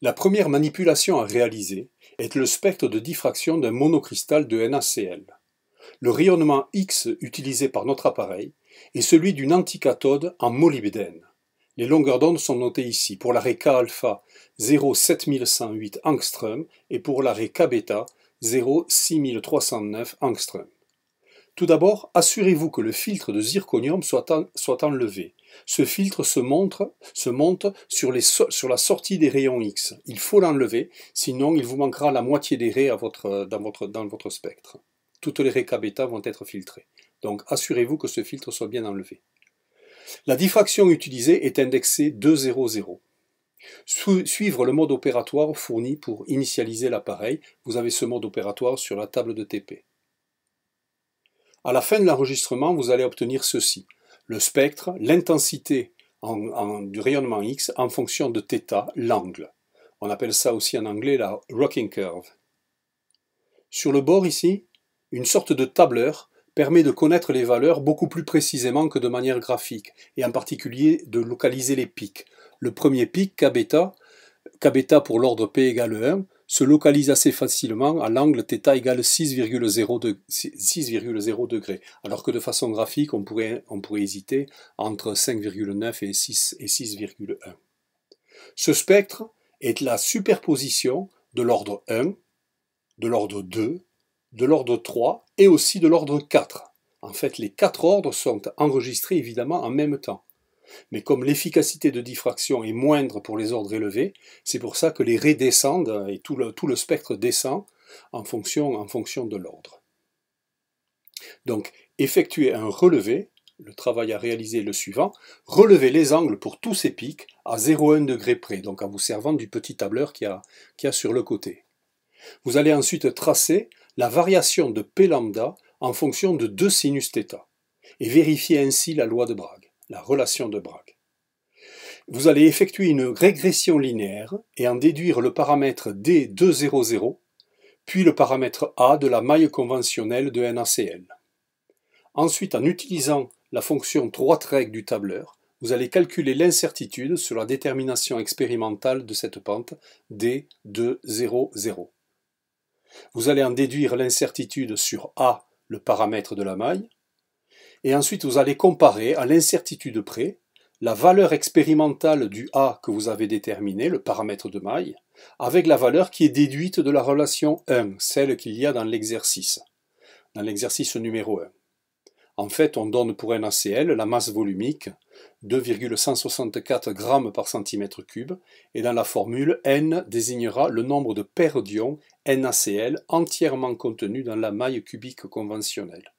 La première manipulation à réaliser est le spectre de diffraction d'un monocristal de NaCl. Le rayonnement X utilisé par notre appareil est celui d'une anticathode en molybdène. Les longueurs d'onde sont notées ici pour l'arrêt K alpha 07108 angstrom et pour l'arrêt K 06309 angstrom. Tout d'abord, assurez-vous que le filtre de zirconium soit, soit enlevé ce filtre se monte, sur, la sortie des rayons X. Il faut l'enlever, sinon il vous manquera la moitié des raies dans, votre, spectre. Toutes les raies k vont être filtrées. Donc assurez-vous que ce filtre soit bien enlevé. La diffraction utilisée est indexée 2,00. Suivre le mode opératoire fourni pour initialiser l'appareil. Vous avez ce mode opératoire sur la table de TP. À la fin de l'enregistrement, vous allez obtenir ceci le spectre, l'intensité du rayonnement X en fonction de θ, l'angle. On appelle ça aussi en anglais la rocking curve. Sur le bord ici, une sorte de tableur permet de connaître les valeurs beaucoup plus précisément que de manière graphique, et en particulier de localiser les pics. Le premier pic, Kβ, Kβ pour l'ordre P égale 1, se localise assez facilement à l'angle θ égale 6,0 degrés, alors que de façon graphique, on pourrait, on pourrait hésiter entre 5,9 et 6,1. Et Ce spectre est la superposition de l'ordre 1, de l'ordre 2, de l'ordre 3 et aussi de l'ordre 4. En fait, les quatre ordres sont enregistrés évidemment en même temps. Mais comme l'efficacité de diffraction est moindre pour les ordres élevés, c'est pour ça que les raies descendent et tout le, spectre descend en fonction, en fonction de l'ordre. Donc, effectuez un relevé, le travail à réaliser est le suivant, relevez les angles pour tous ces pics à 0,1 degré près, donc en vous servant du petit tableur qu'il y, a, sur le côté. Vous allez ensuite tracer la variation de P lambda en fonction de deux sinus et vérifier ainsi la loi de Brahe la relation de Bragg. Vous allez effectuer une régression linéaire et en déduire le paramètre D200, puis le paramètre A de la maille conventionnelle de NaCl. Ensuite, en utilisant la fonction trois règles du tableur, vous allez calculer l'incertitude sur la détermination expérimentale de cette pente D200. Vous allez en déduire l'incertitude sur A, le paramètre de la maille, et ensuite, vous allez comparer à l'incertitude près la valeur expérimentale du A que vous avez déterminé, le paramètre de maille, avec la valeur qui est déduite de la relation 1, celle qu'il y a dans l'exercice, dans l'exercice numéro 1. En fait, on donne pour NaCl la masse volumique, 2,164 g par centimètre cube, et dans la formule, N désignera le nombre de paires d'ions NaCl entièrement contenu dans la maille cubique conventionnelle.